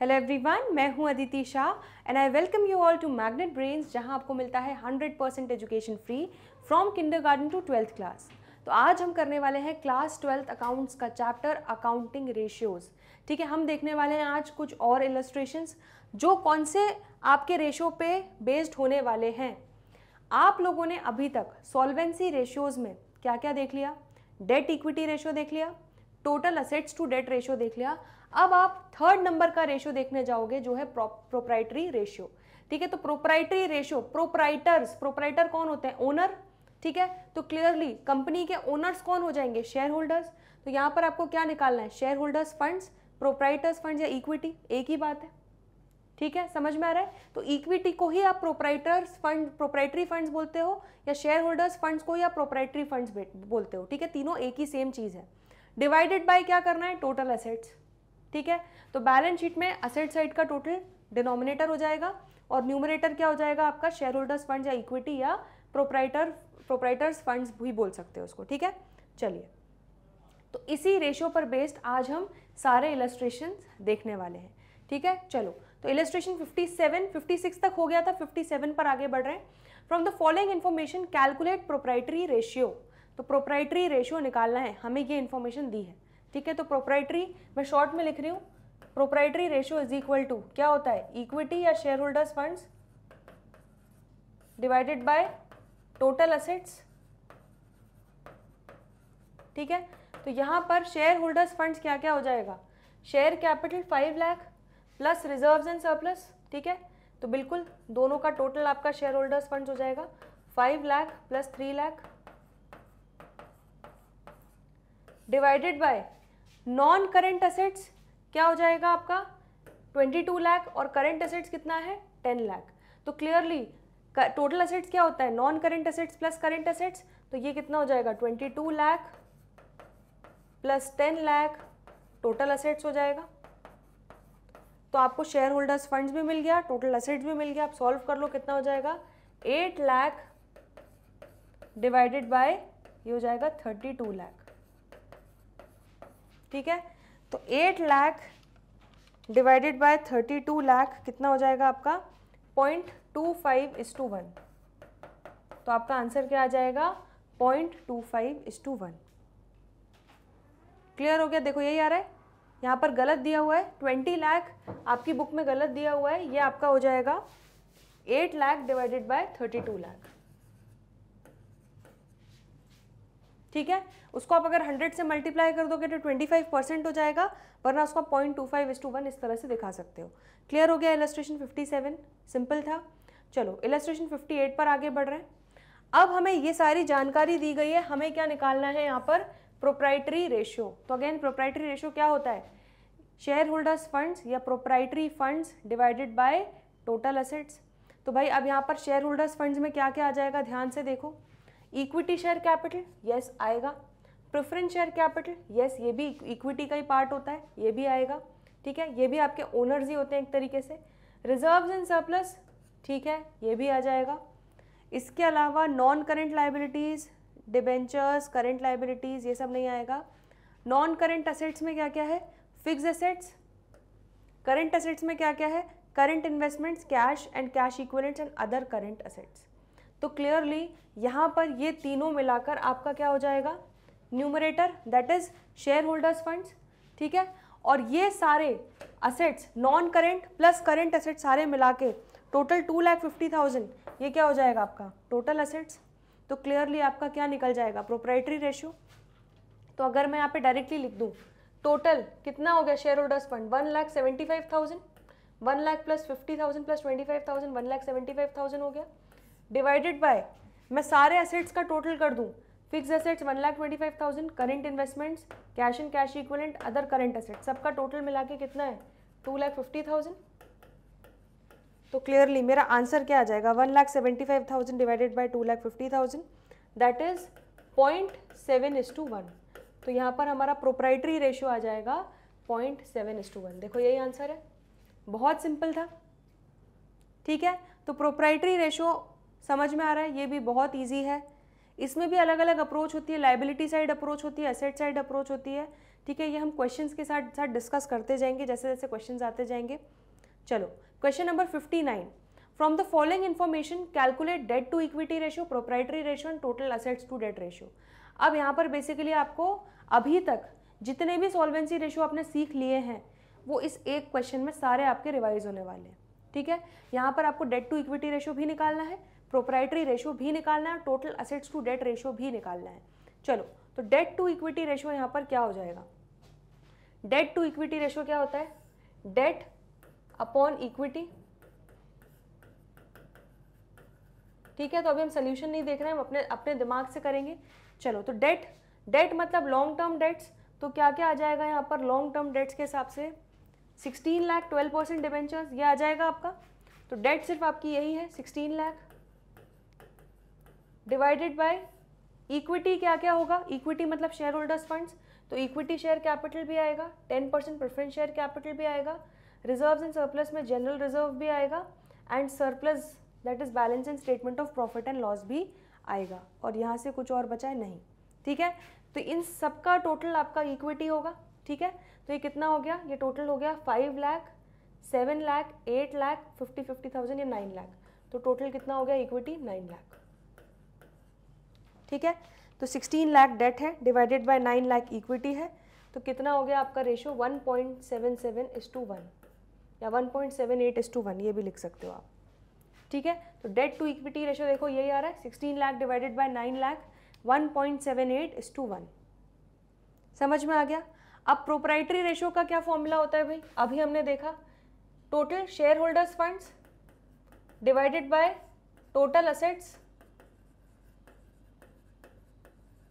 hello everyone मैं हूं Aditi Shah and I welcome you all to Magnet Brains जहां आपको मिलता है 100 percent education free from kindergarten to twelfth class तो आज हम करने वाले हैं क्लास ट्वेल्थ अकाउंट्स का चैप्टर अकाउंटिंग रेशियोज़ ठीक है हम देखने वाले हैं आज कुछ और इलस्ट्रेशंस जो कौन से आपके रेशो पे बेस्ड होने वाले हैं आप लोगों ने अभी तक सॉल्वेंसी रेशियोज़ में क्या क्या देख लिया डेट इक्विटी रेशियो देख लिया total assets to debt ratio देख लिया अब आप थर्ड नंबर का रेशियो देखने जाओगे जो है प्रोप्राइटरी रेशियो ठीक है तो प्रोप्राइटरी रेशियो प्रोप्राइटर्स प्रोप्राइटर कौन होते हैं ओनर ठीक है तो क्लियरली कंपनी के ओनर्स कौन हो जाएंगे शेयर होल्डर्स तो यहां पर आपको क्या निकालना है share holders funds proprietors fund या इक्विटी एक ही बात है ठीक है समझ में आ रहा है तो इक्विटी को ही आप प्रोप्राइटर्स फंड प्रोप्राइटरी फंड्स बोलते हो या शेयर होल्डर्स फंड्स को ही आप प्रोप्राइटरी फंड्स बोलते हो ठीक है तीनों एक ही सेम चीज़ है डिवाइडेड बाय क्या करना है टोटल एसेट्स ठीक है तो बैलेंस शीट में असेट साइड का टोटल डिनोमिनेटर हो जाएगा और न्यूमरेटर क्या हो जाएगा आपका शेयर होल्डर्स फंड या इक्विटी या प्रोपराइटर प्रोपराइटर्स फंड्स भी बोल सकते हैं उसको ठीक है चलिए तो इसी रेशो पर बेस्ड आज हम सारे इलेस्ट्रेशन देखने वाले हैं ठीक है चलो तो इलेस्ट्रेशन 57, 56 तक हो गया था 57 पर आगे बढ़ रहे हैं from the following information calculate proprietary ratio तो प्रोप्राइटरी रेशियो निकालना है हमें ये इन्फॉर्मेशन दी है ठीक है तो प्रोप्राइटरी मैं शॉर्ट में लिख रही हूँ proprietary ratio is equal to क्या होता है इक्विटी या share holders fund divided by total assets ठीक है तो यहां पर शेयर होल्डर्स फंड क्या क्या हो जाएगा share capital five lakh plus reserve and surplus ठीक है तो बिल्कुल दोनों का टोटल आपका शेयर होल्डर्स फंड हो जाएगा five lakh plus three lakh divided by non current assets क्या हो जाएगा आपका 22 लाख और करेंट असेट्स कितना है 10 लाख तो क्लियरली टोटल असेट्स क्या होता है non current assets plus current assets तो ये कितना हो जाएगा 22 lakh plus 10 lakh total assets हो जाएगा तो आपको शेयर होल्डर्स फंड्स भी मिल गया टोटल असेट्स भी मिल गया आप सॉल्व कर लो कितना हो जाएगा एट लाख डिवाइडेड बाय ये हो जाएगा थर्टी टू लाख ठीक है तो eight lakh divided by thirty two lakh कितना हो जाएगा आपका point two five is to one तो आपका आंसर क्या आ जाएगा point two five is to one clear हो गया देखो यही आ रहा है यहाँ पर गलत दिया हुआ है ट्वेंटी लाख आपकी बुक में गलत दिया हुआ है ये आपका हो जाएगा eight lakh divided by thirty two lakh ठीक है उसको आप अगर 100 से मल्टीप्लाई कर दोगे तो 25 परसेंट हो जाएगा वरना उसको आप point two five is to one इस तरह से दिखा सकते हो क्लियर हो गया इलेस्ट्रेशन 57 सिंपल था चलो इलेस्ट्रेशन 58 पर आगे बढ़ रहे हैं अब हमें ये सारी जानकारी दी गई है हमें क्या निकालना है यहाँ पर प्रोप्राइटरी रेशियो तो अगेन प्रोप्राइटरी रेशियो क्या होता है शेयर होल्डर्स फंड्स या proprietary funds divided by total assets तो भाई अब यहाँ पर शेयर होल्डर्स फंड्स में क्या क्या आ जाएगा ध्यान से देखो इक्विटी शेयर कैपिटल यस आएगा प्रेफरेंस शेयर कैपिटल यस ये भी इक्विटी का ही पार्ट होता है ये भी आएगा ठीक है ये भी आपके ओनर्स ही होते हैं एक तरीके से रिजर्व्स एंड सरप्लस ठीक है ये भी आ जाएगा इसके अलावा non current liabilities debentures current liabilities ये सब नहीं आएगा नॉन करेंट असेट्स में क्या क्या है फिक्स असेट्स करेंट असेट्स में क्या क्या है current investments cash and cash equivalents and other current assets तो क्लियरली यहाँ पर ये तीनों मिलाकर आपका क्या हो जाएगा numerator that is share holders funds ठीक है और ये सारे assets non current plus current assets सारे मिला के total two lakh fifty thousand ये क्या हो जाएगा आपका टोटल असेट्स तो क्लियरली आपका क्या निकल जाएगा प्रोप्राइटरी रेशियो तो अगर मैं यहाँ पे डायरेक्टली लिख दूँ टोटल कितना हो गया share holders fund one lakh seventy five thousand one lakh plus fifty thousand plus twenty five thousand one lakh seventy five thousand हो गया डिवाइडेड बाय मैं सारे एसेट्स का टोटल कर दूँ fixed assets one lakh twenty five thousand current investments cash and cash equivalent other current asset सबका total मिला के कितना है टू लाख फिफ्टी थाउजेंड तो क्लियरली मेरा आंसर क्या आ जाएगा one lakh seventy five thousand divided by two lakh fifty thousand that is point seven is to one तो यहाँ पर हमारा प्रोप्राइटरी रेशियो आ जाएगा point seven is to one देखो यही आंसर है बहुत सिंपल था ठीक है तो प्रोप्राइटरी रेशियो समझ में आ रहा है ये भी बहुत ईजी है इसमें भी अलग अलग अप्रोच होती है लाइबिलिटी साइड अप्रोच होती है असेट साइड अप्रोच होती है ठीक है ये हम क्वेश्चंस के साथ साथ डिस्कस करते जाएंगे जैसे जैसे क्वेश्चंस आते जाएंगे चलो question number fifty nine from the following information calculate debt to equity ratio proprietary ratio and total assets to debt ratio अब यहाँ पर बेसिकली आपको अभी तक जितने भी सॉल्वेंसी रेशियो आपने सीख लिए हैं वो इस एक क्वेश्चन में सारे आपके रिवाइज होने वाले हैं ठीक है यहाँ पर आपको डेट टू इक्विटी रेशियो भी निकालना है प्रोपराइटरी रेशियो भी निकालना है total assets to debt ratio भी निकालना है चलो तो डेट टू इक्विटी रेशियो यहाँ पर क्या हो जाएगा डेट टू इक्विटी रेशियो क्या होता है डेट अपॉन इक्विटी ठीक है तो अभी हम सोल्यूशन नहीं देख रहे हैं हम अपने अपने दिमाग से करेंगे चलो तो डेट डेट मतलब लॉन्ग टर्म डेट्स तो क्या क्या आ जाएगा यहाँ पर लॉन्ग टर्म डेट्स के हिसाब से 16 लाख 12 परसेंट डिवेंचर्स ये आ जाएगा आपका तो डेट सिर्फ आपकी यही है sixteen lakh divided by equity क्या क्या होगा इक्विटी मतलब शेयर होल्डर्स फंड्स तो इक्विटी शेयर कैपिटल भी आएगा ten percent preference share capital भी आएगा रिजर्व्स एंड सरप्लस में जनरल रिजर्व भी आएगा and surplus that is balance and statement of profit and loss भी आएगा और यहाँ से कुछ और बचा है नहीं ठीक है तो इन सब का टोटल आपका इक्विटी होगा ठीक है तो ये कितना हो गया ये टोटल हो गया five lakh seven lakh eight lakh fifty fifty thousand या नाइन लाख तो टोटल कितना हो गया इक्विटी नाइन लाख ठीक है तो 16 लाख डेट है डिवाइडेड बाय 9 लाख इक्विटी है तो कितना हो गया आपका ratio 1.77 point seven seven is to one या 1.78 point seven eight is to one ये भी लिख सकते हो आप ठीक है तो डेट टू इक्विटी रेशो देखो यही आ रहा है 16 lakh divided by 9 lakh 1.78 point seven eight is to one समझ में आ गया अब प्रोपराइटरी रेशो का क्या फॉर्मूला होता है भाई अभी हमने देखा total share holders funds divided by total assets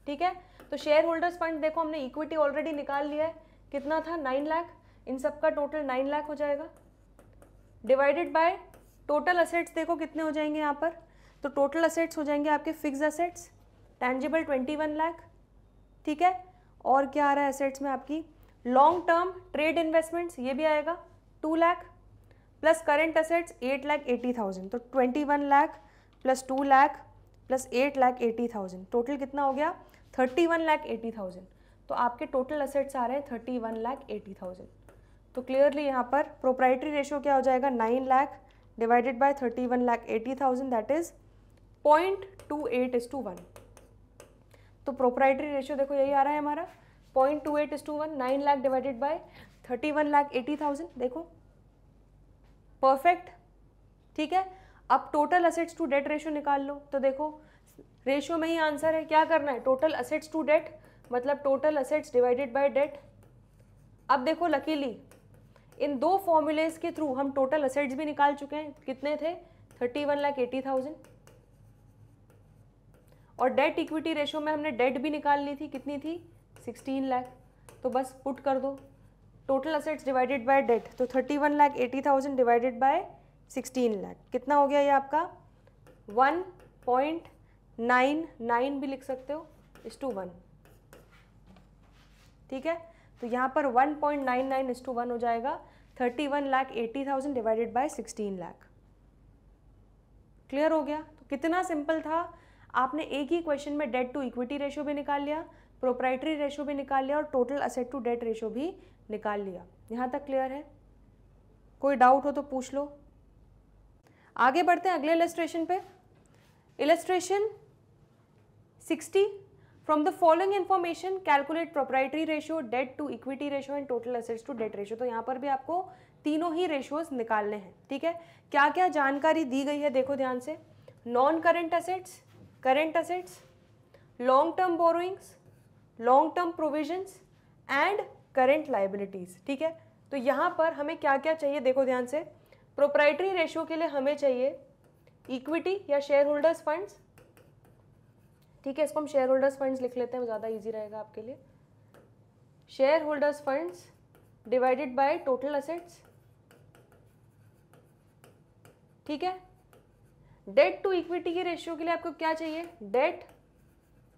ठीक है तो शेयर होल्डर्स फंड देखो हमने इक्विटी ऑलरेडी निकाल लिया है कितना था नाइन लाख इन सब का टोटल नाइन लाख हो जाएगा डिवाइडेड बाय टोटल असेट्स देखो कितने हो जाएंगे यहाँ पर तो टोटल असेट्स हो जाएंगे आपके fixed assets tangible twenty one lakh ठीक है और क्या आ रहा है असेट्स में आपकी लॉन्ग टर्म ट्रेड इन्वेस्टमेंट्स ये भी आएगा two lakh plus current assets eight lakh eighty thousand तो twenty one lakh plus two lakh plus eight lakh eighty thousand total कितना हो गया thirty one lakh eighty thousand तो आपके टोटल असेट्स आ रहे हैं thirty one lakh eighty thousand तो क्लियरली यहाँ पर प्रोप्राइटरी रेशियो क्या हो जाएगा nine lakh divided by thirty one lakh eighty thousand that is point two eight is to one तो प्रोप्राइटरी रेशियो देखो यही आ रहा है हमारा point two eight is to one nine lakh divided by thirty one lakh eighty thousand देखो परफेक्ट ठीक है अब total assets to debt ratio निकाल लो तो देखो रेशियो में ही आंसर है क्या करना है टोटल असेट्स टू डेट मतलब total assets divided by debt अब देखो लकीली इन दो फॉर्मूलेज के थ्रू हम टोटल असेट्स भी निकाल चुके हैं कितने थे thirty one lakh eighty thousand और डेट इक्विटी रेशियो में हमने डेट भी निकाल ली थी कितनी थी सिक्सटीन लाख तो बस पुट कर दो total assets divided by debt तो thirty one lakh eighty thousand divided by sixteen lakh कितना हो गया ये आपका वन पॉइंट नाइन नाइन भी लिख सकते हो इस टू वन ठीक है तो यहाँ पर one point nine nine is to one हो जाएगा thirty one lakh eighty thousand divided by sixteen lakh clear हो गया तो कितना सिंपल था आपने एक ही क्वेश्चन में डेट टू इक्विटी रेशियो भी निकाल लिया प्रोप्राइटरी रेशियो भी निकाल लिया और total asset to debt ratio भी निकाल लिया यहाँ तक क्लियर है कोई डाउट हो तो पूछ लो आगे बढ़ते हैं अगले इलेस्ट्रेशन पे illustration 60 from the following information calculate proprietary ratio debt to equity ratio and total assets to debt ratio तो यहाँ पर भी आपको तीनों ही रेशियोज निकालने हैं ठीक है क्या क्या जानकारी दी गई है देखो ध्यान से non current assets current assets long term borrowings long term provisions and current liabilities ठीक है तो यहाँ पर हमें क्या क्या चाहिए देखो ध्यान से प्रोप्राइटरी रेशियो के लिए हमें चाहिए इक्विटी या शेयर होल्डर्स फंड्स ठीक है इसको हम शेयर होल्डर्स फंड लिख लेते हैं वो ज़्यादा ईजी रहेगा आपके लिए share holders funds divided by total assets ठीक है डेट टू इक्विटी के रेशियो के लिए आपको क्या चाहिए डेट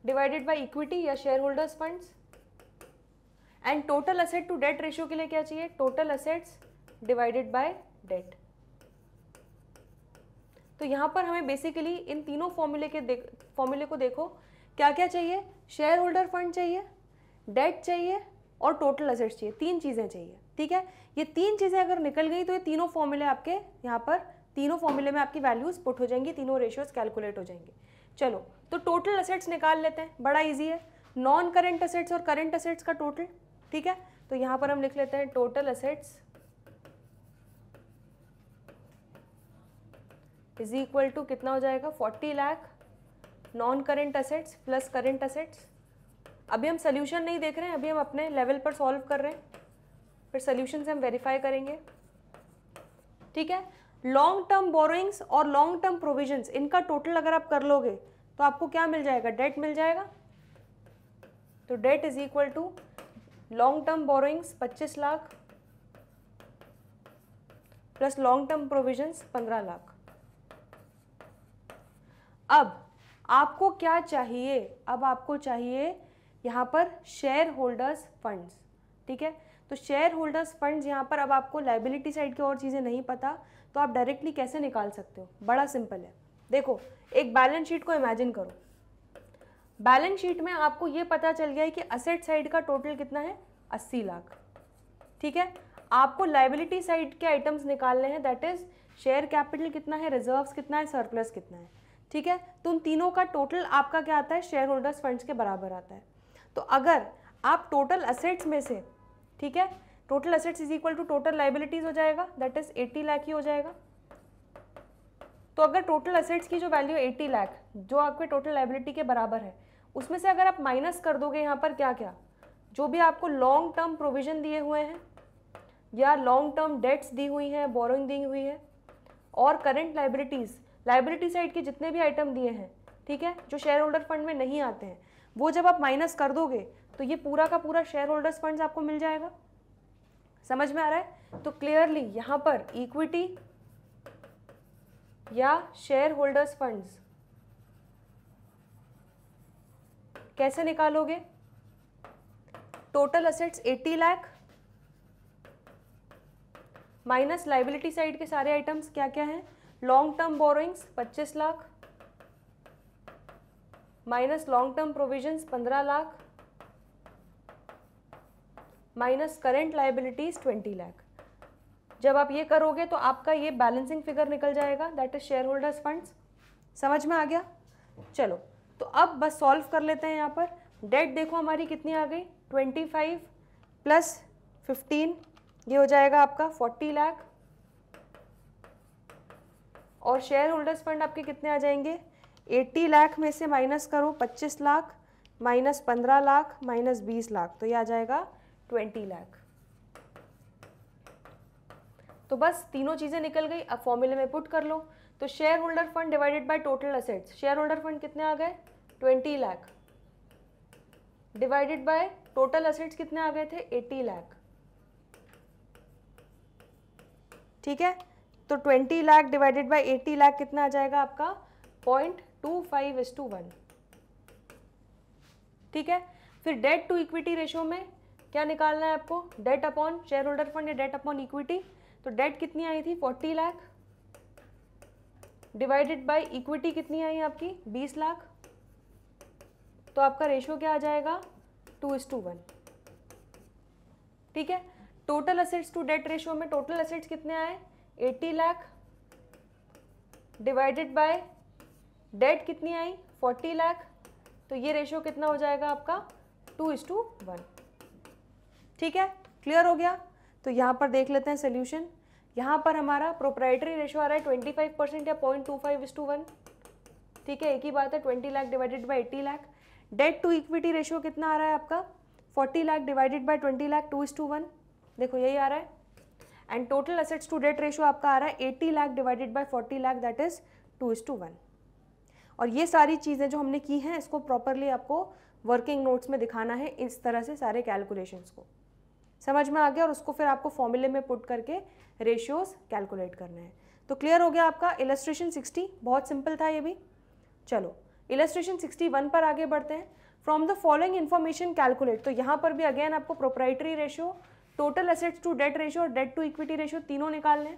डिवाइडेड बाय इक्विटी या share holders funds and total asset to debt ratio के लिए क्या चाहिए total assets divided by debt तो यहाँ पर हमें बेसिकली इन तीनों फॉर्मूले के देख फॉर्मूले को देखो क्या क्या चाहिए शेयर होल्डर फंड चाहिए डेट चाहिए और टोटल असेट्स चाहिए तीन चीज़ें चाहिए ठीक है ये तीन चीज़ें अगर निकल गई तो ये तीनों फॉर्मूले आपके यहाँ पर तीनों फॉर्मूले में आपकी वैल्यूज़ पुट हो जाएंगी तीनों रेशियोज कैलकुलेट हो जाएंगे चलो तो टोटल असेट्स निकाल लेते हैं बड़ा ईजी है नॉन करेंट असेट्स और करेंट असेट्स का टोटल ठीक है तो यहाँ पर हम लिख लेते हैं total assets is equal to कितना हो जाएगा forty lakh non current assets plus current assets अभी हम सोल्यूशन नहीं देख रहे हैं अभी हम अपने लेवल पर सॉल्व कर रहे हैं फिर सोल्यूशन से हम वेरीफाई करेंगे ठीक है लॉन्ग टर्म बोरोइंग्स और लॉन्ग टर्म प्रोविजन्स इनका टोटल अगर आप कर लोगे तो आपको क्या मिल जाएगा डेट मिल जाएगा तो debt is equal to long term borrowings 25 lakh plus long term provisions 15 lakh अब आपको क्या चाहिए अब आपको चाहिए यहाँ पर शेयर होल्डर्स फंड्स ठीक है तो शेयर होल्डर्स फंड्स यहाँ पर अब आपको लाइबिलिटी साइड की और चीज़ें नहीं पता तो आप डायरेक्टली कैसे निकाल सकते हो बड़ा सिंपल है देखो एक बैलेंस शीट को इमेजिन करो बैलेंस शीट में आपको ये पता चल गया है कि असेट साइड का टोटल कितना है अस्सी लाख ठीक है आपको लाइबिलिटी साइड के आइटम्स निकालने हैं दैट इज शेयर कैपिटल कितना है रिजर्व्स कितना है सरप्लस कितना है ठीक है तो उन तीनों का टोटल आपका क्या आता है शेयर होल्डर्स फंड्स के बराबर आता है तो अगर आप टोटल असेट्स में से ठीक है total assets is equal to total liabilities हो जाएगा दैट इज 80 लाख ही हो जाएगा तो अगर टोटल असेट्स की जो वैल्यू 80 लाख जो आपके टोटल लाइबिलिटी के बराबर है उसमें से अगर आप माइनस कर दोगे यहाँ पर क्या क्या जो भी आपको लॉन्ग टर्म प्रोविजन दिए हुए हैं या लॉन्ग टर्म डेट्स दी हुई हैं बोरोइंग दी हुई है और करेंट लाइबिलिटीज़ लाइबिलिटी साइड के जितने भी आइटम दिए हैं ठीक है जो शेयर होल्डर फंड में नहीं आते हैं वो जब आप माइनस कर दोगे तो ये पूरा का पूरा शेयर होल्डर्स फंड आपको मिल जाएगा समझ में आ रहा है तो क्लियरली यहां पर इक्विटी या शेयर होल्डर्स फंड कैसे निकालोगे total assets 80 lakh minus liability side के सारे आइटम्स क्या क्या हैं long term borrowings 25 lakh minus long term provisions 15 lakh minus current liabilities 20 lakh जब आप ये करोगे तो आपका ये बैलेंसिंग फिगर निकल जाएगा that is share holders funds समझ में आ गया चलो तो अब बस सॉल्व कर लेते हैं यहाँ पर डेट देखो हमारी कितनी आ गई ट्वेंटी फाइव प्लस फिफ्टीन ये हो जाएगा आपका फोर्टी लाख और शेयर होल्डर्स फंड आपके कितने आ जाएंगे 80 लाख में से माइनस करो 25 लाख माइनस 15 लाख माइनस 20 लाख तो ये आ जाएगा 20 लाख तो बस तीनों चीज़ें निकल गई अब फॉर्मूले में पुट कर लो तो share holder fund divided by total assets share holder fund कितने आ गए 20 lakh divided by total assets कितने आ गए थे 80 लाख ठीक है तो 20 लाख डिवाइडेड बाय 80 लाख कितना आ जाएगा आपका point two five is to one ठीक है फिर डेट टू इक्विटी रेशो में क्या निकालना है आपको debt upon share holder fund या डेट अपॉन इक्विटी तो डेट कितनी आई थी forty lakh divided by equity कितनी आई आपकी बीस लाख तो आपका रेशियो क्या आ जाएगा टू इज टू वन ठीक है total assets to debt ratio में टोटल असेट्स कितने आए eighty lakh divided by debt कितनी आई फोर्टी लाख तो ये रेशियो कितना हो जाएगा आपका टू इज टू वन ठीक है क्लियर हो गया तो यहाँ पर देख लेते हैं सोल्यूशन यहाँ पर हमारा प्रोप्राइटरी रेशो आ रहा है ट्वेंटी फाइव परसेंट या point two five is to one ठीक है एक ही बात है twenty lakh divided by eighty lakh debt to equity ratio कितना आ रहा है आपका forty lakh divided by twenty lakh two is to one देखो यही आ रहा है and total assets to debt ratio आपका आ रहा है eighty lakh divided by forty lakh that is two is to one और ये सारी चीज़ें जो हमने की हैं इसको प्रॉपरली आपको वर्किंग नोट्स में दिखाना है इस तरह से सारे कैलकुलेशंस को समझ में आ गया और उसको फिर आपको फॉर्मूले में पुट करके रेशियोज कैलकुलेट करना है तो क्लियर हो गया आपका इलस्ट्रेशन 60 बहुत सिंपल था ये भी चलो इलस्ट्रेशन 61 पर आगे बढ़ते हैं from the following information calculate तो यहाँ पर भी अगेन आपको proprietary ratio total assets to debt ratio और डेट टू इक्विटी रेशो तीनों निकाल लें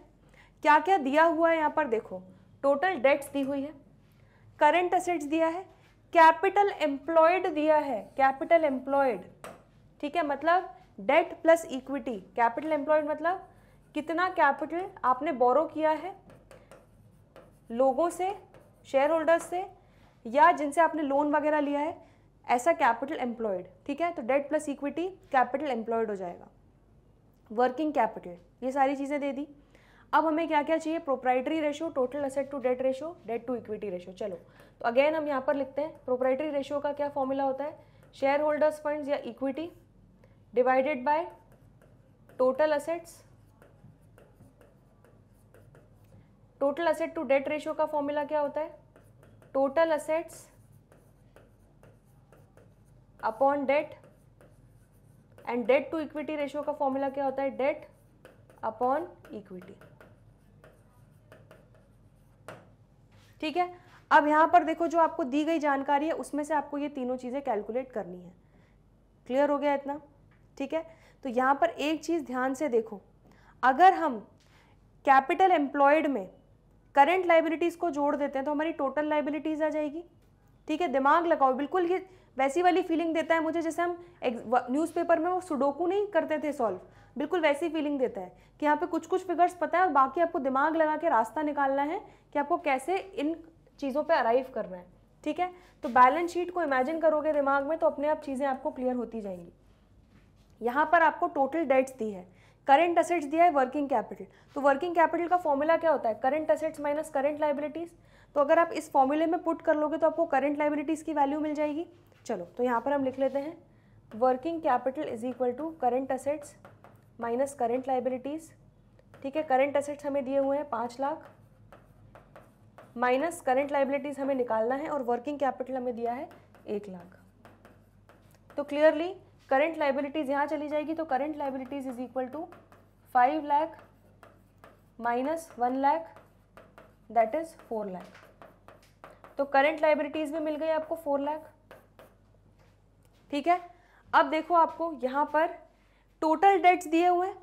क्या क्या दिया हुआ है यहाँ पर देखो टोटल डेट्स दी हुई है करंट असेट्स दिया है कैपिटल एम्प्लॉयड दिया है कैपिटल एम्प्लॉयड ठीक है मतलब debt plus equity capital employed मतलब कितना कैपिटल आपने बोरो किया है लोगों से शेयर होल्डर्स से या जिनसे आपने लोन वगैरह लिया है ऐसा कैपिटल एम्प्लॉयड ठीक है तो debt plus equity capital employed हो जाएगा वर्किंग कैपिटल ये सारी चीज़ें दे दी अब हमें क्या क्या चाहिए proprietary ratio total asset to debt ratio debt to equity ratio चलो तो अगेन हम यहाँ पर लिखते हैं प्रोप्राइटरी रेशो का क्या फॉर्मूला होता है शेयर होल्डर्स फंड या equity divided by total assets total asset to debt ratio का फॉर्मूला क्या होता है total assets upon debt and debt to equity ratio का फॉर्मूला क्या होता है डेट अपॉन इक्विटी ठीक है अब यहां पर देखो जो आपको दी गई जानकारी है उसमें से आपको ये तीनों चीज़ें कैलकुलेट करनी है क्लियर हो गया इतना ठीक है तो यहां पर एक चीज़ ध्यान से देखो अगर हम कैपिटल एम्प्लॉयड में करंट लाइबिलिटीज़ को जोड़ देते हैं तो हमारी टोटल लाइबिलिटीज़ आ जाएगी ठीक है दिमाग लगाओ बिल्कुल ये वैसी वाली फीलिंग देता है मुझे जैसे हम न्यूज़पेपर में वो सुडोकू नहीं करते थे सॉल्व बिल्कुल वैसी फीलिंग देता है कि यहाँ पे कुछ कुछ फिगर्स पता है और बाकी आपको दिमाग लगा के रास्ता निकालना है कि आपको कैसे इन चीज़ों पे अराइव करना है ठीक है तो बैलेंस शीट को इमेजिन करोगे दिमाग में तो अपने आप चीज़ें आपको क्लियर होती जाएंगी यहाँ पर आपको टोटल डेट्स दी है करेंट असेट्स दिया है वर्किंग कैपिटल तो वर्किंग कैपिटल का फॉर्मूला क्या होता है current assets minus current liabilities तो अगर आप इस फॉर्मूले में पुट कर लोगे तो आपको करंट लाइबिलिटीज़ की वैल्यू मिल जाएगी चलो तो यहाँ पर हम लिख लेते हैं working capital is equal to current assets minus current liabilities ठीक है करेंट असेट्स हमें दिए हुए हैं पाँच लाख माइनस करेंट लाइबिलिटीज़ हमें निकालना है और वर्किंग कैपिटल हमें दिया है एक लाख तो क्लियरली करेंट लाइबिलिटीज़ यहाँ चली जाएगी तो current liabilities is equal to five lakh minus one lakh that is four lakh तो करेंट लाइबिलिटीज़ में मिल गई आपको फोर लैख ठीक है अब देखो आपको यहाँ पर टोटल डेट्स दिए हुए हैं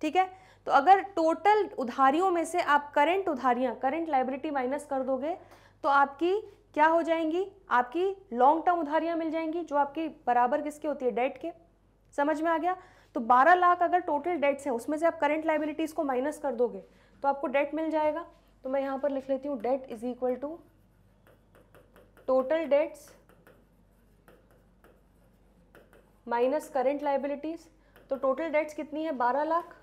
ठीक है तो अगर टोटल उधारियों में से आप करंट उधारियाँ करंट लाइबिलिटी माइनस कर दोगे तो आपकी क्या हो जाएंगी आपकी लॉन्ग टर्म उधारियाँ मिल जाएंगी जो आपकी बराबर किसके होती है डेट के समझ में आ गया तो 12 लाख अगर टोटल डेट्स हैं उसमें से आप करंट लाइबिलिटीज़ को माइनस कर दोगे तो आपको डेट मिल जाएगा तो मैं यहाँ पर लिख लेती हूँ debt is equal to total debts minus current liabilities तो टोटल डेट्स कितनी है बारह लाख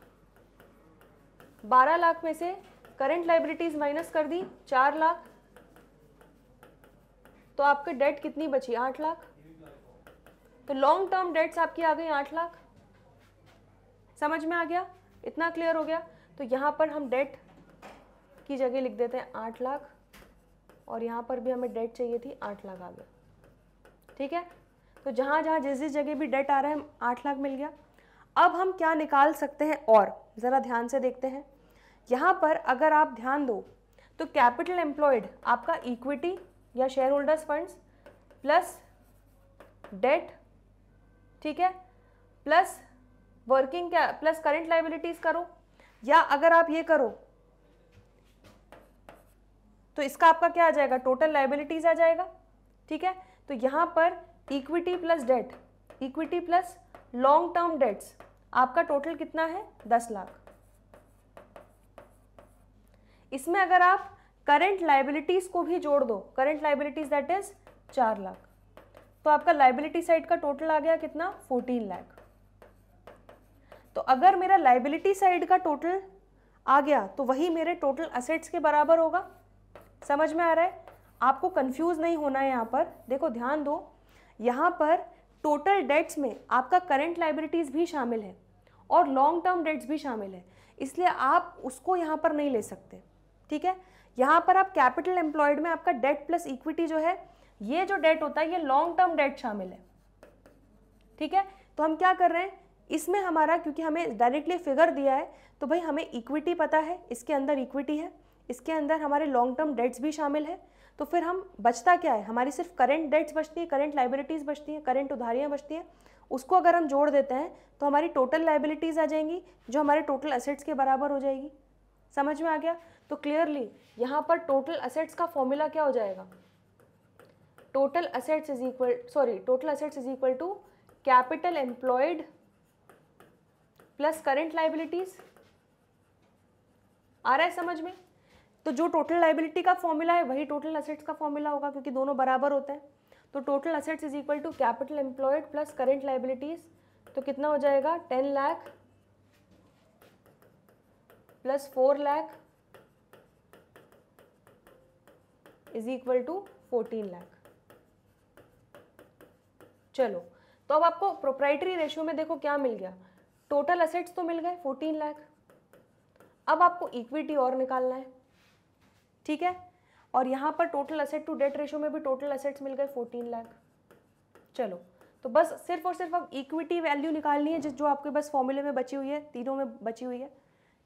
बारह लाख में से करेंट लाइबिलिटीज़ माइनस कर दी चार लाख तो आपके डेट कितनी बची आठ लाख तो लॉन्ग टर्म डेट्स आपकी आ गई आठ लाख समझ में आ गया इतना क्लियर हो गया तो यहां पर हम डेट की जगह लिख देते हैं आठ लाख और यहां पर भी हमें डेट चाहिए थी आठ लाख आ गया ठीक है तो जहाँ जहाँ जिस जिस जगह भी डेट आ रहा है आठ लाख मिल गया अब हम क्या निकाल सकते हैं और ज़रा ध्यान से देखते हैं यहाँ पर अगर आप ध्यान दो तो कैपिटल एम्प्लॉयड आपका इक्विटी या share holders funds plus debt ठीक है प्लस वर्किंग क्या प्लस करंट लाइबिलिटीज़ करो या अगर आप ये करो तो इसका आपका क्या आ जाएगा टोटल लाइबिलिटीज़ आ जाएगा ठीक है तो यहाँ पर equity plus debt equity plus long term debts आपका टोटल कितना है दस लाख इसमें अगर आप करंट लाइबिलिटीज को भी जोड़ दो करंट लाइबिलिटीज दैट इज चार लाख तो आपका लाइबिलिटी साइड का टोटल आ गया कितना फोर्टीन लाख तो अगर मेरा लाइबिलिटी साइड का टोटल आ गया तो वही मेरे टोटल असेट्स के बराबर होगा समझ में आ रहा है आपको कंफ्यूज नहीं होना है यहां पर देखो ध्यान दो यहाँ पर टोटल डेट्स में आपका करंट लाइब्रिटीज़ भी शामिल है और लॉन्ग टर्म डेट्स भी शामिल है इसलिए आप उसको यहाँ पर नहीं ले सकते ठीक है यहाँ पर आप कैपिटल एम्प्लॉयड में आपका डेट प्लस इक्विटी जो है ये जो डेट होता है ये लॉन्ग टर्म डेट शामिल है ठीक है तो हम क्या कर रहे हैं इसमें हमारा क्योंकि हमें डायरेक्टली फिगर दिया है तो भाई हमें इक्विटी पता है इसके अंदर इक्विटी है इसके अंदर हमारे लॉन्ग टर्म डेट्स भी शामिल है तो फिर हम बचता क्या है हमारी सिर्फ करंट डेट्स बचती है करंट लाइबिलिटीज़ बचती हैं करंट उधारियाँ बचती हैं उसको अगर हम जोड़ देते हैं तो हमारी टोटल लाइबिलिटीज़ आ जाएंगी जो हमारे टोटल असेट्स के बराबर हो जाएगी समझ में आ गया तो क्लियरली यहाँ पर टोटल असेट्स का फॉर्मूला क्या हो जाएगा total assets is equal sorry total assets is equal to capital employed plus current liabilities आ रहा है समझ में तो जो टोटल लाइबिलिटी का फॉर्मूला है वही टोटल असेट्स का फॉर्मूला होगा क्योंकि दोनों बराबर होते हैं तो total assets is equal to capital employed plus current liabilities तो कितना हो जाएगा ten lakh plus four lakh is equal to fourteen lakh चलो तो अब आपको प्रोप्राइटरी रेशियो में देखो क्या मिल गया टोटल असेट्स तो मिल गए 14 लाख अब आपको इक्विटी और निकालना है ठीक है और यहाँ पर total asset to debt ratio में भी टोटल असेट्स मिल गए फोर्टीन लाख चलो तो बस सिर्फ और सिर्फ अब इक्विटी वैल्यू निकालनी है जिस जो आपके बस फॉर्मूले में बची हुई है तीनों में बची हुई है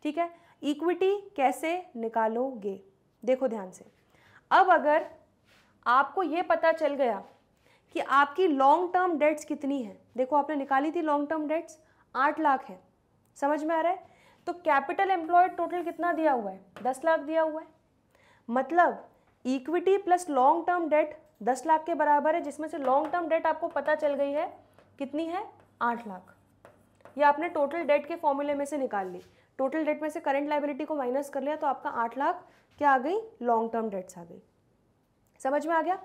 ठीक है इक्विटी कैसे निकालोगे देखो ध्यान से अब अगर आपको ये पता चल गया कि आपकी लॉन्ग टर्म डेट्स कितनी है देखो आपने निकाली थी लॉन्ग टर्म डेट्स आठ लाख है समझ में आ रहा है तो कैपिटल एम्प्लॉयड टोटल कितना दिया हुआ है दस लाख दिया हुआ है मतलब equity plus long term debt दस लाख के बराबर है जिसमें से लॉन्ग टर्म डेट आपको पता चल गई है कितनी है आठ लाख या आपने टोटल डेट के फॉर्मूले में से निकाल ली टोटल डेट में से करंट लाइबिलिटी को माइनस कर लिया तो आपका आठ लाख क्या आ गई लॉन्ग टर्म डेट्स आ गई समझ में आ गया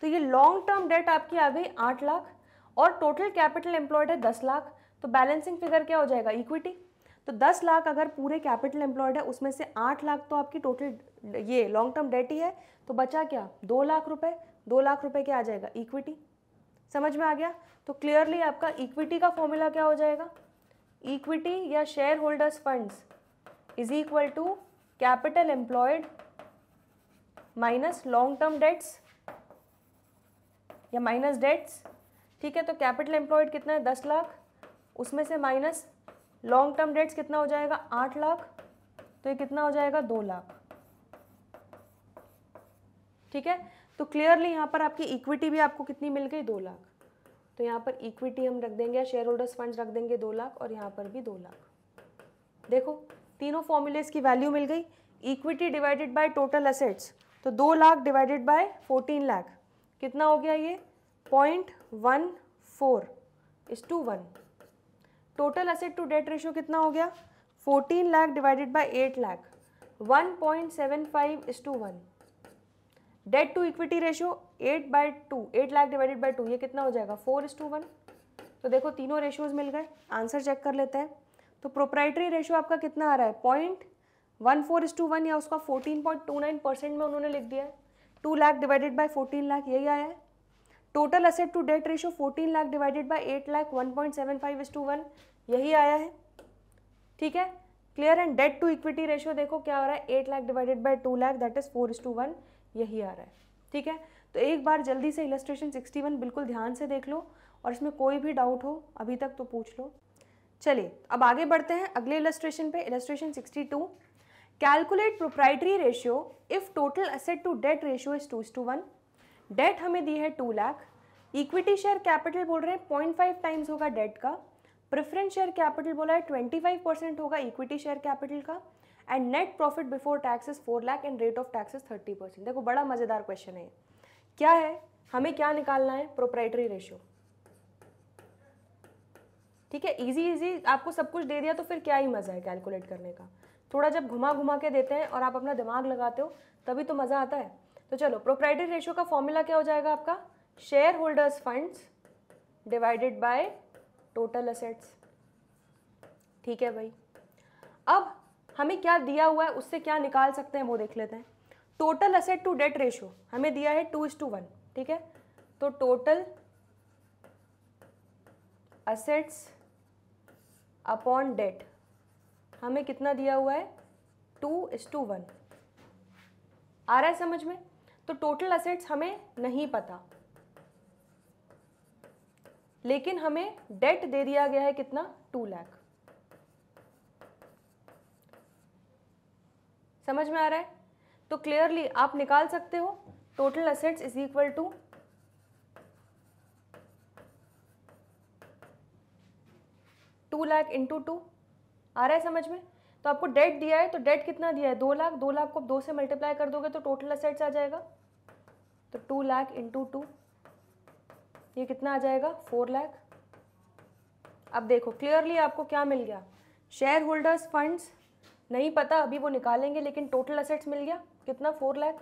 तो ये लॉन्ग टर्म डेट आपकी आ गई आठ लाख और टोटल कैपिटल एम्प्लॉयड है दस लाख तो बैलेंसिंग फिगर क्या हो जाएगा इक्विटी तो दस लाख अगर पूरे कैपिटल एम्प्लॉयड है उसमें से आठ लाख तो आपकी टोटल ये लॉन्ग टर्म डेट ही है तो बचा क्या दो लाख रुपए दो लाख रुपए क्या आ जाएगा इक्विटी समझ में आ गया तो क्लियरली आपका इक्विटी का फॉर्मूला क्या हो जाएगा इक्विटी या share holders funds is equal to capital employed minus long term debts या माइनस डेट्स ठीक है तो कैपिटल एम्प्लॉयड कितना है दस लाख उसमें से माइनस लॉन्ग टर्म डेट्स कितना हो जाएगा आठ लाख तो ये कितना हो जाएगा दो लाख ठीक है तो क्लियरली यहाँ पर आपकी इक्विटी भी आपको कितनी मिल गई दो लाख तो यहाँ पर इक्विटी हम रख देंगे शेयर होल्डर्स फंड रख देंगे दो लाख और यहाँ पर भी दो लाख देखो तीनों फॉर्मूलेस की वैल्यू मिल गई equity divided by total assets तो दो lakh divided by fourteen lakh कितना हो गया ये point one four is to one total asset to debt ratio कितना हो गया fourteen lakh divided by eight lakh one point seven five is to one debt to equity ratio eight by two eight lakh divided by two ये कितना हो जाएगा four is to one तो देखो तीनों रेशियोज मिल गए आंसर चेक कर लेते हैं तो प्रोप्राइटरी रेशियो आपका कितना आ रहा है point one four is to one या उसका fourteen point two nine percent में उन्होंने लिख दिया है two lakh divided by fourteen lakh यही आया है total asset to debt ratio fourteen lakh divided by eight lakh one point seven five is to one यही आया है ठीक है clear and debt to equity ratio देखो क्या हो रहा है eight lakh divided by two lakh that is four is to one यही आ रहा है ठीक है तो एक बार जल्दी से इलस्ट्रेशन सिक्सटी वन बिल्कुल ध्यान से देख लो और इसमें कोई भी डाउट हो अभी तक तो पूछ लो चलिए अब आगे बढ़ते हैं अगले इलेस्ट्रेशन पे illustration sixty two calculate proprietary ratio if total asset to debt ratio is two is to one debt हमें दी है two lakh equity share capital बोल रहे हैं पॉइंट फाइव टाइम्स होगा डेट का प्रेफरेंस शेयर कैपिटल बोला है ट्वेंटी फाइव परसेंट होगा इक्विटी शेयर कैपिटल का and net profit before taxes four lakh and rate of taxes thirty percent देखो बड़ा मज़ेदार क्वेश्चन है क्या है हमें क्या निकालना है प्रोप्राइटरी रेशियो ठीक है इजी इजी आपको सब कुछ दे दिया तो फिर क्या ही मज़ा है कैलकुलेट करने का थोड़ा जब घुमा घुमा के देते हैं और आप अपना दिमाग लगाते हो तभी तो मज़ा आता है तो चलो प्रोप्राइटरी रेशियो का फॉर्मूला क्या हो जाएगा आपका share holders funds divided by total assets ठीक है भाई अब हमें क्या दिया हुआ है उससे क्या निकाल सकते हैं वो देख लेते हैं total asset to debt ratio हमें दिया है टू इज टू वन ठीक है तो टोटल असेट्स अपॉन डेट हमें कितना दिया हुआ है टू इज टू वन आ रहा है समझ में तो टोटल असेट्स हमें नहीं पता लेकिन हमें डेट दे दिया गया है कितना टू लैख समझ में आ रहा है तो क्लियरली आप निकाल सकते हो total assets is equal to two lakh into two आ रहा है समझ में तो आपको डेट दिया है तो डेट कितना दिया है दो लाख दो लाख को दो से मल्टीप्लाई कर दोगे तो टोटल असेट्स आ जाएगा तो टू लाख इंटू टू ये कितना आ जाएगा फोर लाख अब देखो क्लियरली आपको क्या मिल गया शेयर होल्डर्स फंड्स नहीं पता अभी वो निकालेंगे लेकिन टोटल असेट्स मिल गया कितना फोर लाख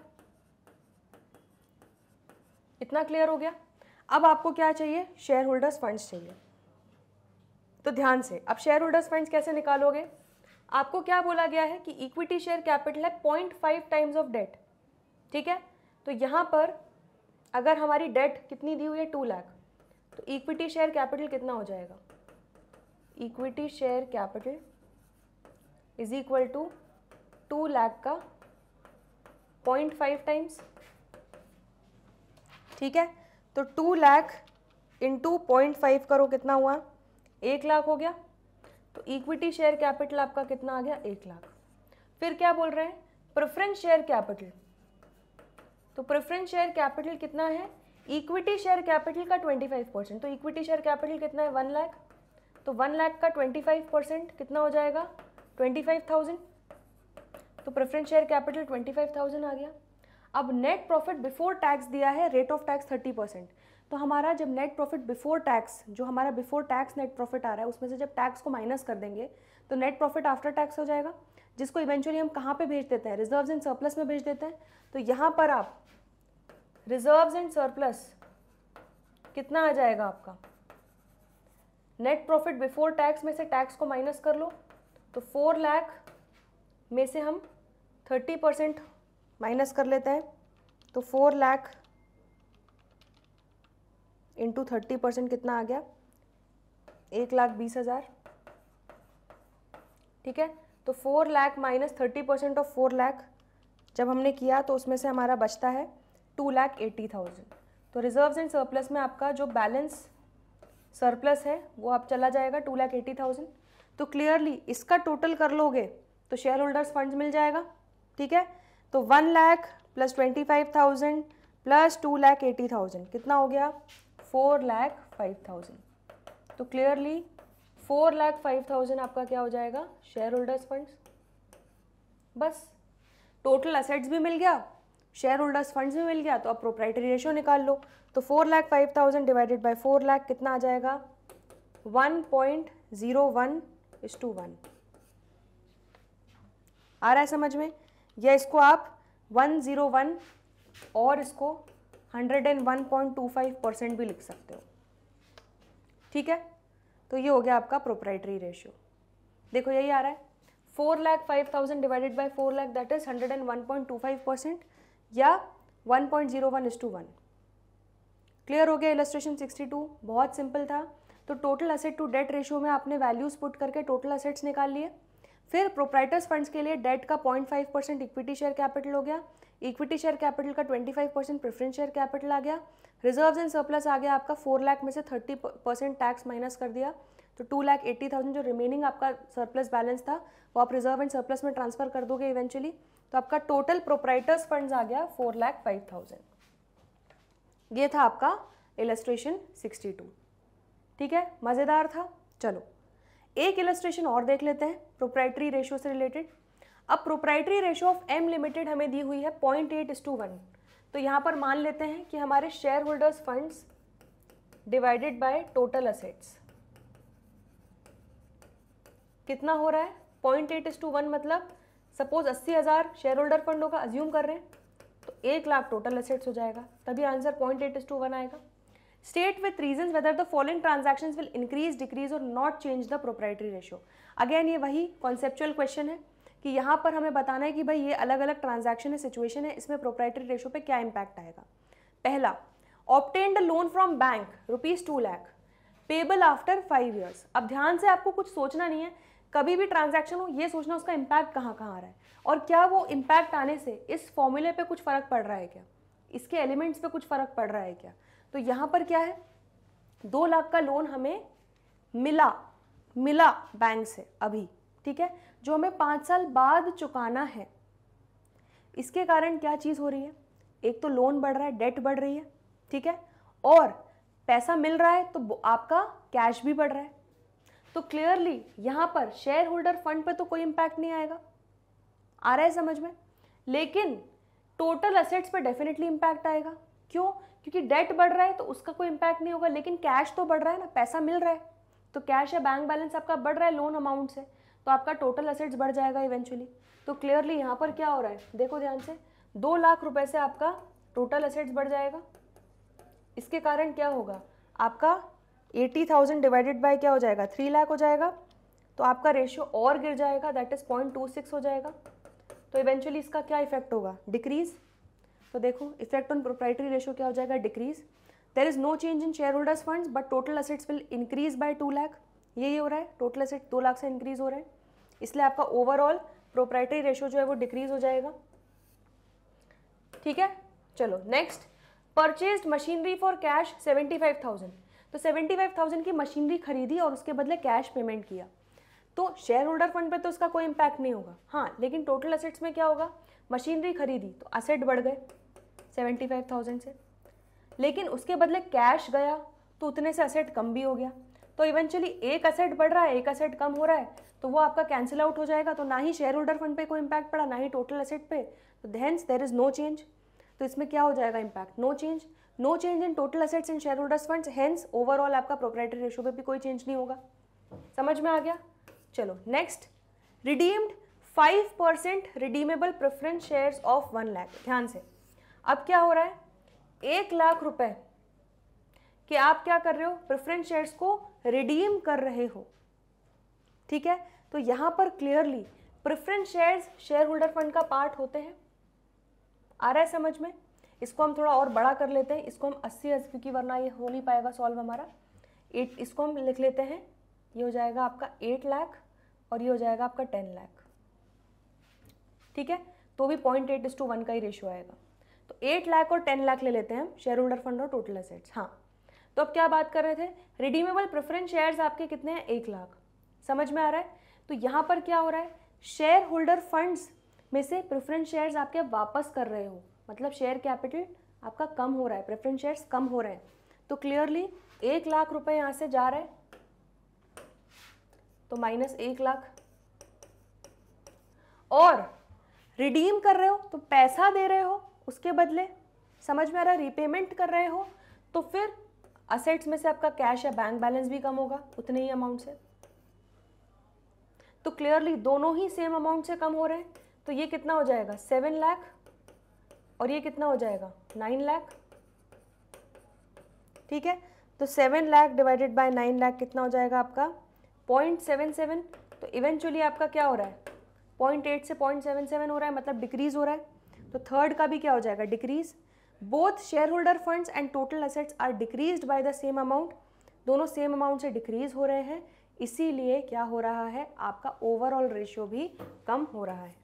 इतना क्लियर हो गया अब आपको क्या चाहिए शेयर होल्डर्स फंड्स चाहिए तो ध्यान से अब शेयर होल्डर्स फंड्स कैसे निकालोगे आपको क्या बोला गया है कि इक्विटी शेयर कैपिटल है point five times of debt ठीक है तो यहाँ पर अगर हमारी डेट कितनी दी हुई है टू लाख तो इक्विटी शेयर कैपिटल कितना हो जाएगा equity share capital is equal to two lakh का पॉइंट फाइव टाइम्स ठीक है तो two lakh into point five करो कितना हुआ एक लाख हो गया तो इक्विटी शेयर कैपिटल आपका कितना आ गया एक लाख फिर क्या बोल रहे हैं प्रेफरेंस शेयर कैपिटल तो प्रेफरेंस शेयर कैपिटल कितना है इक्विटी शेयर कैपिटल का 25 परसेंट तो इक्विटी शेयर कैपिटल कितना है वन लाख तो वन लाख का 25 परसेंट कितना हो जाएगा 25,000 तो प्रेफरेंस शेयर कैपिटल 25,000 आ गया अब नेट प्रॉफिट बिफोर टैक्स दिया है रेट ऑफ टैक्स 30 परसेंट तो हमारा जब नेट प्रॉफिट बिफोर टैक्स जो हमारा बिफोर टैक्स नेट प्रॉफिट आ रहा है उसमें से जब टैक्स को माइनस कर देंगे तो नेट प्रॉफिट आफ्टर टैक्स हो जाएगा जिसको इवेंचुअली हम कहाँ पे भेज देते हैं रिजर्व्स एंड सरप्लस में भेज देते हैं तो यहाँ पर आप रिजर्व्स एंड सरप्लस कितना आ जाएगा आपका नेट प्रॉफिट बिफोर टैक्स में से टैक्स को माइनस कर लो तो फोर लाख में से हम थर्टी परसेंट माइनस कर लेते हैं तो four lakh into thirty percent कितना आ गया एक लाख बीस हज़ार ठीक है तो four lakh minus thirty percent of four lakh जब हमने किया तो उसमें से हमारा बचता है टू लाख एटी थाउजेंड तो रिजर्व एंड सरप्लस में आपका जो बैलेंस सरप्लस है वो आप चला जाएगा टू लाख एटी थाउजेंड तो क्लियरली इसका टोटल कर लोगे तो शेयर होल्डर्स फंड मिल जाएगा ठीक है तो one lakh plus twenty five thousand plus two lakh eighty thousand कितना हो गया फोर लैख फाइव थाउजेंड तो clearly four lakh five thousand आपका क्या हो जाएगा शेयर होल्डर्स फंड्स बस टोटल असेट्स भी मिल गया शेयर होल्डर्स फंड्स भी मिल गया तो अब प्रोप्राइटरी रेशियो निकाल लो तो four lakh five thousand divided by four lakh कितना आ जाएगा one point zero one is to one आ रहा है समझ में या इसको आप वन जीरो वन और इसको hundred and one point two five percent भी लिख सकते हो ठीक है तो ये हो गया आपका प्रोपराइटरी रेशियो देखो यही आ रहा है four lakh five thousand divided by four lakh that is hundred and one point two five percent या one point zero one is to one clear हो गया इलस्ट्रेशन सिक्सटी टू बहुत सिंपल था तो total asset to debt ratio में आपने values put करके total assets निकाल लिए फिर प्रोप्राइटर्स फंड्स के लिए डेट का point five percent equity share capital हो गया इक्विटी शेयर कैपिटल का 25 परसेंट प्रेफरेंस शेयर कैपिटल आ गया रिजर्व्स एंड सरप्लस आ गया आपका फोर लाख में से थर्टी परसेंट टैक्स माइनस कर दिया तो टू लाख एट्टी थाउजेंड जो रिमेनिंग आपका सरप्लस बैलेंस था वो आप रिजर्व एंड सरप्लस में ट्रांसफर कर दोगे इवेंचुअली तो आपका टोटल प्रोपराइटर्स फंड्स आ गया फोर लाख फाइव थाउजेंड ये था आपका इलस्ट्रेशन सिक्सटी टू ठीक है मज़ेदार था चलो एक इलस्ट्रेशन और देख लेते हैं प्रोप्राइटरी रेशियो से रिलेटेड अब proprietary ratio of M limited हमें दी हुई है point eight is to one तो यहाँ पर मान लेते हैं कि हमारे share holders funds divided by total assets कितना हो रहा है point eight is to one मतलब सपोज अस्सी हज़ार शेयर होल्डर फंडों का अज्यूम कर रहे हैं तो एक लाख टोटल असेट्स हो जाएगा तभी answer point eight is to one आएगा state with reason whether the following transaction will increase decrease और not change the proprietary ratio again ये वही कॉन्सेप्चुअल क्वेश्चन है कि यहाँ पर हमें बताना है कि भाई ये अलग अलग ट्रांजैक्शन है सिचुएशन है इसमें प्रोप्राइटरी रेशो पे क्या इम्पैक्ट आएगा पहला obtained loan from bank rupees two lakh payable after five years अब ध्यान से आपको कुछ सोचना नहीं है कभी भी ट्रांजैक्शन हो ये सोचना उसका इम्पैक्ट कहाँ कहाँ आ रहा है और क्या वो इम्पैक्ट आने से इस फॉर्मूले पे कुछ फ़र्क पड़ रहा है क्या इसके एलिमेंट्स पे कुछ फ़र्क पड़ रहा है क्या तो यहाँ पर क्या है दो लाख का लोन हमें मिला मिला बैंक से अभी ठीक है जो हमें पाँच साल बाद चुकाना है इसके कारण क्या चीज़ हो रही है एक तो लोन बढ़ रहा है डेट बढ़ रही है ठीक है और पैसा मिल रहा है तो आपका कैश भी बढ़ रहा है तो क्लियरली यहाँ पर शेयर होल्डर फंड पर तो कोई इम्पैक्ट नहीं आएगा आ रहा है समझ में लेकिन टोटल असेट्स पर डेफिनेटली इम्पैक्ट आएगा क्यों क्योंकि डेट बढ़ रहा है तो उसका कोई इम्पैक्ट नहीं होगा लेकिन कैश तो बढ़ रहा है ना पैसा मिल रहा है तो कैश या बैंक बैलेंस आपका बढ़ रहा है लोन अमाउंट से तो आपका टोटल असेट्स बढ़ जाएगा इवेंचुअली तो क्लियरली यहाँ पर क्या हो रहा है देखो ध्यान से दो लाख रुपए से आपका टोटल असेट्स बढ़ जाएगा इसके कारण क्या होगा आपका एटी थाउजेंड डिवाइडेड बाय क्या हो जाएगा थ्री लाख हो जाएगा तो आपका रेशियो और गिर जाएगा that is point two six हो जाएगा तो इवेंचुअली इसका क्या इफेक्ट होगा डिक्रीज तो देखो इफेक्ट ऑन प्रोप्राइटरी रेशियो क्या हो जाएगा decrease there is no change in share holders funds but total assets will increase by two lakh ये हो रहा है टोटल असेट दो लाख से इंक्रीज हो रहा है इसलिए आपका ओवरऑल प्रोपराइटरी रेशो जो है वो डिक्रीज हो जाएगा ठीक है चलो next purchase machinery for cash seventy five thousand तो सेवेंटी फाइव थाउजेंड की मशीनरी खरीदी और उसके बदले कैश पेमेंट किया तो शेयर होल्डर फंड पर तो उसका कोई इम्पैक्ट नहीं होगा हाँ लेकिन टोटल असेट्स में क्या होगा मशीनरी खरीदी तो असेट बढ़ गए सेवेंटी फाइव थाउजेंड से लेकिन उसके बदले कैश गया तो उतने से असेट कम भी हो गया तो इवेंचुअली एक असेट बढ़ रहा है एक असेट कम हो रहा है तो वो आपका कैंसिल आउट हो जाएगा तो ना ही शेयर होल्डर फंड पे कोई इम्पैक्ट पड़ा ना ही टोटल असेट पे तो hence there is no change तो इसमें क्या हो जाएगा impact no change no change in total assets in share holders fund hence overall आपका प्रोपराइटरी रेशो पे भी कोई चेंज नहीं होगा समझ में आ गया चलो next redeemed five percent redeemable preference shares of one lakh ध्यान से अब क्या हो रहा है एक लाख रुपए कि आप क्या कर रहे हो प्रेफरेंस शेयर्स को रिडीम कर रहे हो ठीक है तो यहां पर clearly preference shares share holder fund का पार्ट होते हैं आ रहा है समझ में इसको हम थोड़ा और बड़ा कर लेते हैं इसको हम अस्सी क्योंकि वरना ये हो नहीं पाएगा सॉल्व हमारा एट इसको हम लिख लेते हैं ये हो जाएगा आपका एट लाख और ये हो जाएगा आपका टेन लाख ठीक है तो भी point eight is to one का ही रेशियो आएगा तो एट लाख और टेन लाख ले लेते हैं हम शेयर होल्डर फंड और टोटल असेट्स हाँ तो अब क्या बात कर रहे थे रिडीमेबल प्रेफरेंस शेयर्स आपके कितने हैं एक लाख समझ में आ रहा है तो यहाँ पर क्या हो रहा है शेयर होल्डर फंड्स में से प्रेफरेंस शेयर्स आपके वापस कर रहे हो मतलब शेयर कैपिटल आपका कम हो रहा है प्रेफरेंस शेयर्स कम हो रहे हैं तो क्लियरली एक लाख रुपए यहाँ से जा रहे हैं तो माइनस एक लाख और रिडीम कर रहे हो तो पैसा दे रहे हो उसके बदले समझ में आ रहा है रिपेमेंट कर रहे हो तो फिर असेट्स में से आपका कैश या बैंक बैलेंस भी कम होगा उतने ही अमाउंट से तो क्लियरली दोनों ही सेम अमाउंट से कम हो रहे हैं तो ये कितना हो जाएगा सेवन लाख और ये कितना हो जाएगा नाइन लाख ठीक है तो seven lakh divided by nine lakh कितना हो जाएगा आपका पॉइंट सेवन सेवन तो इवेंचुअली आपका क्या हो रहा है पॉइंट एट से पॉइंट सेवन सेवन हो रहा है मतलब डिक्रीज़ हो रहा है तो थर्ड का भी क्या हो जाएगा decrease both shareholders funds and total assets are decrease by the same amount दोनों सेम अमाउंट से डिक्रीज हो रहे हैं इसीलिए क्या हो रहा है आपका ओवरऑल रेशियो भी कम हो रहा है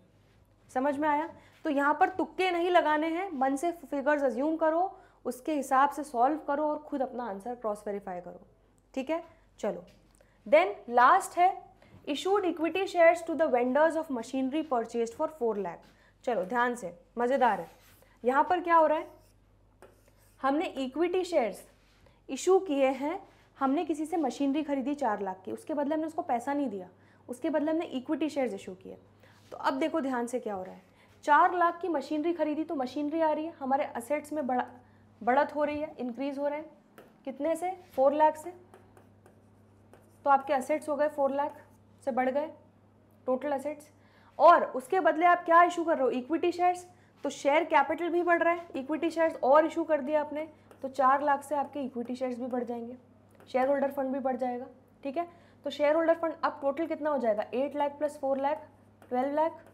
समझ में आया तो यहाँ पर तुक्के नहीं लगाने हैं मन से फिगर्स अज्यूम करो उसके हिसाब से सॉल्व करो और खुद अपना आंसर क्रॉस वेरीफाई करो ठीक है चलो देन लास्ट है issued equity shares to the vendors of machinery purchase for four lakh चलो ध्यान से मज़ेदार है यहाँ पर क्या हो रहा है हमने इक्विटी शेयर्स इशू किए हैं हमने किसी से मशीनरी खरीदी चार लाख की उसके बदले हमने उसको पैसा नहीं दिया उसके बदले हमने इक्विटी शेयर्स इशू किए तो अब देखो ध्यान से क्या हो रहा है चार लाख की मशीनरी खरीदी तो मशीनरी आ रही है हमारे असेट्स में बढ़ बढ़त हो रही है इंक्रीज हो रहे हैं कितने से फोर लाख से तो आपके असेट्स हो गए फोर लाख से बढ़ गए टोटल असेट्स और उसके बदले आप क्या इशू कर रहे हो इक्विटी शेयर्स तो शेयर कैपिटल भी बढ़ रहा है इक्विटी शेयर्स और इशू कर दिया आपने तो चार लाख से आपके इक्विटी शेयर्स भी बढ़ जाएंगे शेयर होल्डर फंड भी बढ़ जाएगा ठीक है तो शेयर होल्डर फंड अब टोटल कितना हो जाएगा eight lakh plus four lakh twelve lakh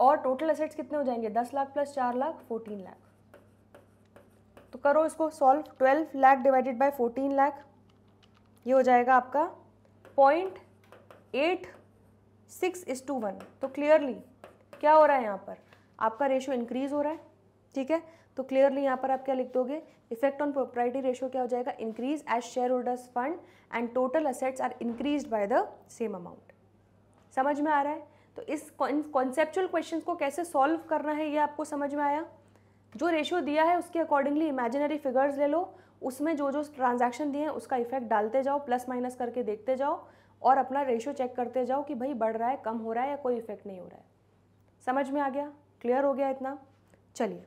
और टोटल असेट्स कितने हो जाएंगे दस लाख प्लस चार लाख फोर्टीन लाख तो करो इसको solve twelve lakh divided by fourteen lakh ये हो जाएगा आपका point eight six is to one तो क्लियरली क्या हो रहा है यहाँ पर आपका रेशो इंक्रीज हो रहा है ठीक है तो क्लियरली यहाँ पर आप क्या लिख दोगे इफेक्ट ऑन प्रोपर्टी रेशो क्या हो जाएगा increase as share holders fund and total assets are increase by the same amount समझ में आ रहा है तो इस कॉन्सेप्चुअल क्वेश्चन को कैसे सॉल्व करना है ये आपको समझ में आया जो रेशियो दिया है उसके अकॉर्डिंगली इमेजिनरी फिगर्स ले लो उसमें जो जो ट्रांजैक्शन दिए हैं उसका इफेक्ट डालते जाओ प्लस माइनस करके देखते जाओ और अपना रेशियो चेक करते जाओ कि भाई बढ़ रहा है कम हो रहा है या कोई इफेक्ट नहीं हो रहा है समझ में आ गया क्लियर हो गया इतना चलिए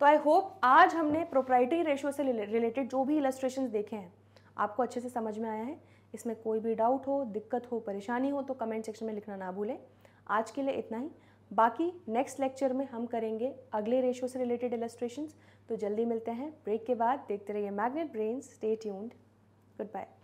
तो आई होप आज हमने प्रोप्राइटरी रेशियो से रिलेटेड जो भी इलस्ट्रेशन देखे हैं आपको अच्छे से समझ में आया है इसमें कोई भी डाउट हो दिक्कत हो परेशानी हो तो कमेंट सेक्शन में लिखना ना भूलें आज के लिए इतना ही बाकी नेक्स्ट लेक्चर में हम करेंगे अगले रेशियो से रिलेटेड इलस्ट्रेशन तो जल्दी मिलते हैं ब्रेक के बाद देखते रहिए Magnet Brain stay tuned good bye